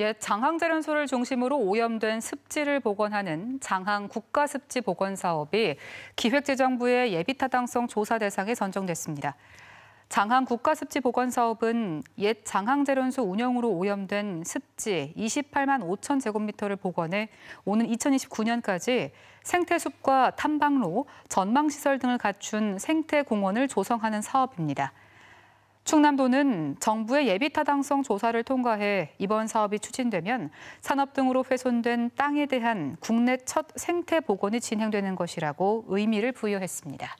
옛 예, 장항재련소를 중심으로 오염된 습지를 복원하는 장항 국가습지 복원 사업이 기획재정부의 예비타당성 조사 대상에 선정됐습니다. 장항 국가습지 복원 사업은 옛 장항재련소 운영으로 오염된 습지 28만 5천 제곱미터를 복원해 오는 2029년까지 생태숲과 탐방로, 전망시설 등을 갖춘 생태공원을 조성하는 사업입니다. 충남도는 정부의 예비타당성 조사를 통과해 이번 사업이 추진되면 산업 등으로 훼손된 땅에 대한 국내 첫 생태 복원이 진행되는 것이라고 의미를 부여했습니다.